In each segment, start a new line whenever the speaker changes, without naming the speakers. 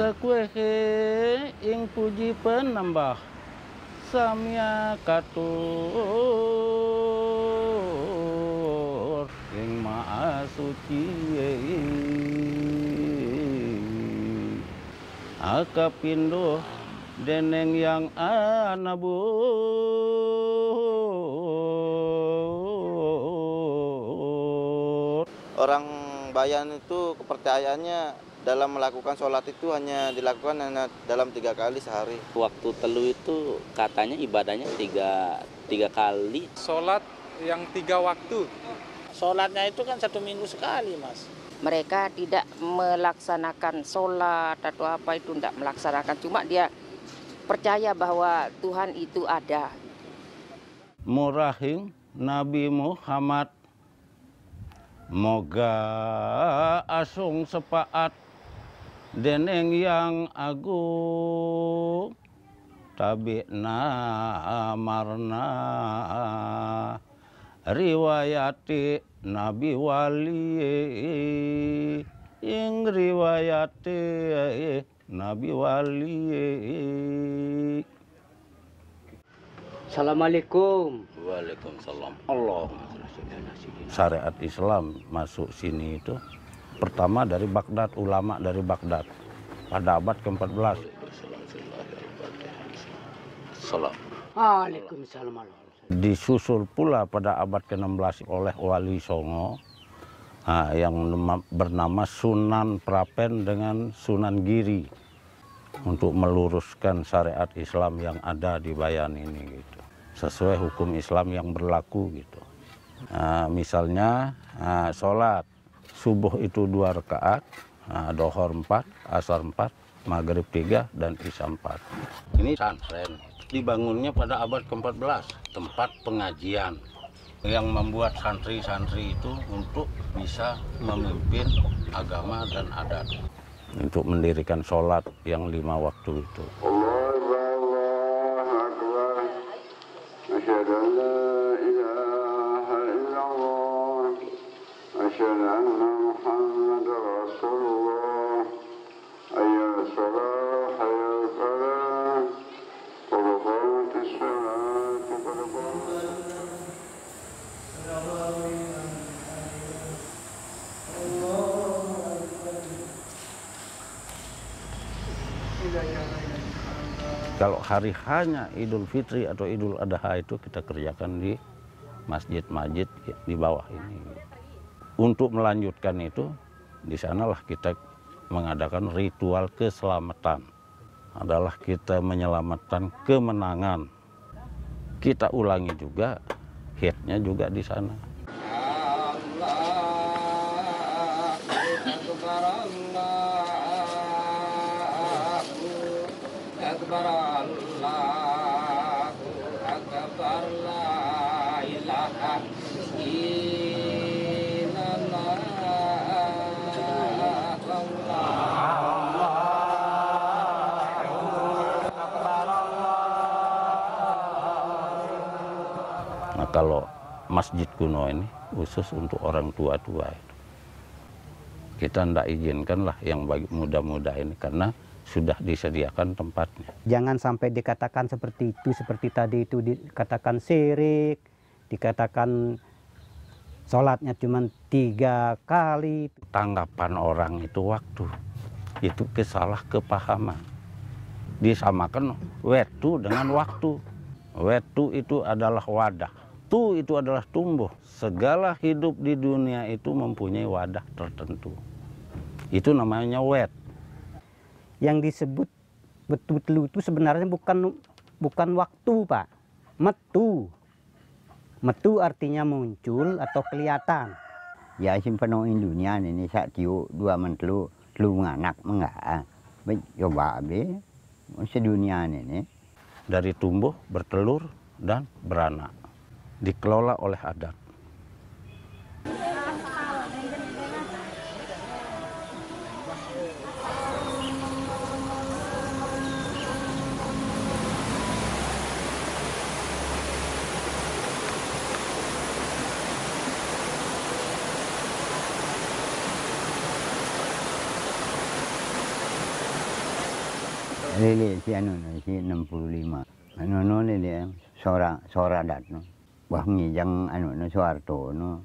sakwehe ing puji penambah samya katur ing maha suci akapindo deneng yang anabur orang bayan itu kepercayaannya dalam melakukan sholat itu hanya dilakukan
hanya dalam tiga kali sehari. Waktu telu itu katanya ibadahnya tiga, tiga kali. Sholat
yang tiga waktu. Sholatnya itu kan satu minggu sekali mas.
Mereka tidak melaksanakan sholat atau apa itu tidak melaksanakan. Cuma dia percaya bahwa Tuhan itu ada.
Murahing Nabi Muhammad Moga asung sepaat Deneng yang agung tabikna amarna riwayati nabi wali ing riwayati nabi wali Assalamualaikum Waalaikumsalam Allah syariat Islam masuk sini itu pertama dari Baghdad, ulama dari Baghdad pada abad ke-14. Disusul pula pada abad ke-16 oleh Wali Songo nah, yang bernama Sunan Prapen dengan Sunan Giri untuk meluruskan syariat Islam yang ada di Bayan ini gitu sesuai hukum Islam yang berlaku gitu. Nah, misalnya nah, sholat subuh itu dua rakaat, nah, dohor empat, asar empat, maghrib tiga, dan isya empat. Ini santren dibangunnya pada abad ke-14, tempat pengajian yang membuat santri-santri itu untuk bisa memimpin agama dan adat. Untuk mendirikan sholat yang lima waktu itu. Kalau hari hanya Idul Fitri atau Idul Adha itu kita kerjakan di masjid-masjid di bawah ini. Untuk melanjutkan itu, di sanalah kita mengadakan ritual keselamatan. Adalah kita menyelamatkan kemenangan. Kita ulangi juga, hitnya juga di sana. akbar Allahu akbar la ilaha illallah Nah, kalau masjid kuno ini khusus untuk orang tua-tua itu, kita tidak izinkanlah yang muda-muda ini karena sudah disediakan tempatnya.
Jangan sampai dikatakan seperti itu, seperti tadi itu dikatakan sirik, dikatakan sholatnya cuma tiga kali.
Tanggapan orang itu waktu, itu kesalah kepahaman. Disamakan wetu dengan waktu. Wetu itu adalah wadah, tu itu adalah tumbuh. Segala hidup di dunia itu mempunyai wadah tertentu. Itu namanya wet
yang disebut betul-betul itu sebenarnya bukan bukan waktu pak metu metu artinya muncul atau kelihatan ya simpeno dunia ini saat tiu dua mentelu lu nganak enggak coba ah. abe, sedunia ini dari tumbuh bertelur dan beranak
dikelola oleh adat
Lili si anu si 65. Anu no anu lili sora sora dat no. Wah ngijang anu no suarto no.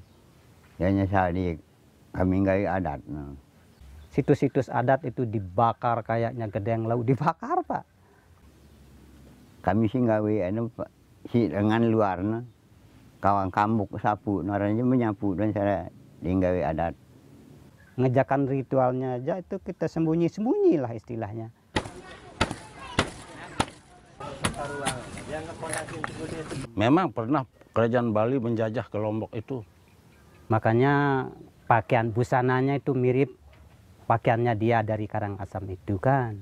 Ya nyesali kami nggak adat no. Situs-situs adat itu dibakar kayaknya gedeng laut dibakar pak. Kami sih gawe anu si dengan luar no. Kawan kambuk sapu no orangnya menyapu dan saya tinggal adat. Ngejakan ritualnya aja itu kita sembunyi-sembunyi lah istilahnya. Memang pernah kerajaan Bali menjajah ke Lombok itu. Makanya pakaian busananya itu mirip pakaiannya dia dari Karangasem itu kan.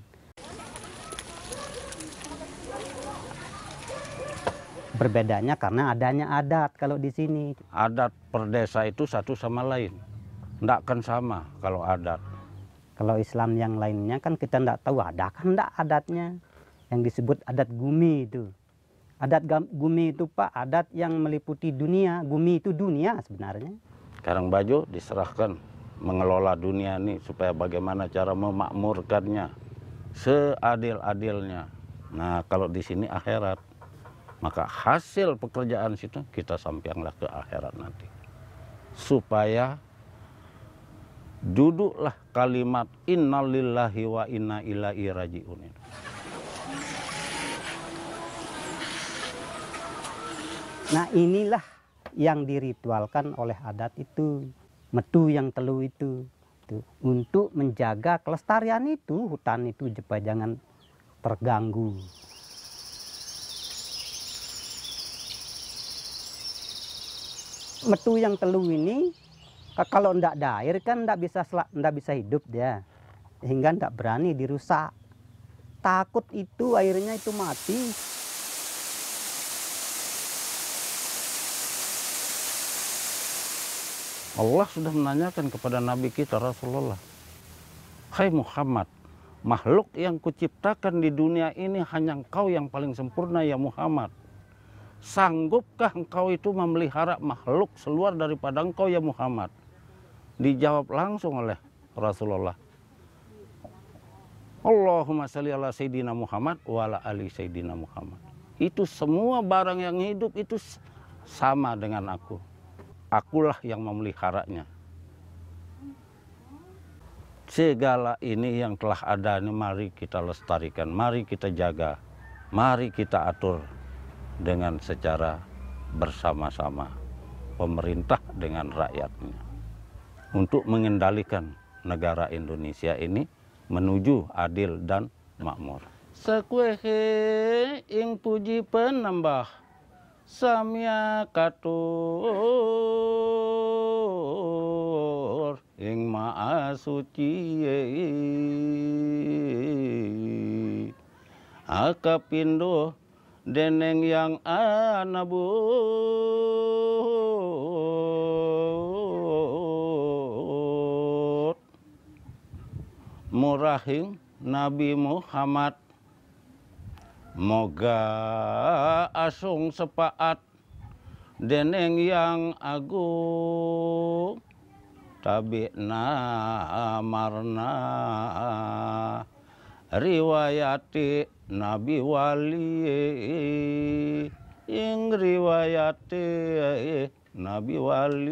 Berbedanya karena adanya adat kalau di sini. Adat per desa itu satu sama lain. Tidak kan sama kalau adat. Kalau Islam yang lainnya kan kita tidak tahu ada kan tidak adatnya. Yang disebut adat gumi itu. Adat Gumi itu Pak, adat yang meliputi dunia. Gumi itu dunia sebenarnya. Karang Bajo diserahkan
mengelola dunia ini supaya bagaimana cara memakmurkannya seadil-adilnya. Nah, kalau di sini akhirat, maka hasil pekerjaan situ kita sampaikanlah ke akhirat nanti. Supaya duduklah kalimat innalillahi wa inna ilaihi rajiun Ini.
Nah inilah yang diritualkan oleh adat itu, metu yang telu itu. itu. Untuk menjaga kelestarian itu, hutan itu jepa jangan terganggu. Metu yang telu ini kalau ndak air kan ndak bisa ndak bisa hidup dia. Sehingga ndak berani dirusak. Takut itu airnya itu mati.
Allah sudah menanyakan kepada Nabi kita Rasulullah. Hai Muhammad, makhluk yang kuciptakan di dunia ini hanya engkau yang paling sempurna ya Muhammad. Sanggupkah engkau itu memelihara makhluk seluar daripada engkau ya Muhammad? Dijawab langsung oleh Rasulullah. Allahumma salli ala Sayyidina Muhammad wa ala ali Sayyidina Muhammad. Itu semua barang yang hidup itu sama dengan aku akulah yang memeliharanya. Segala ini yang telah ada, ini mari kita lestarikan, mari kita jaga, mari kita atur dengan secara bersama-sama pemerintah dengan rakyatnya untuk mengendalikan negara Indonesia ini menuju adil dan makmur. Sekuehe ing puji penambah samya katur ing maha suci akapindo deneng yang anabu murahing Nabi Muhammad Moga asung sepaat deneng yang agung tabikna marna riwayati nabi wali ing riwayati nabi wali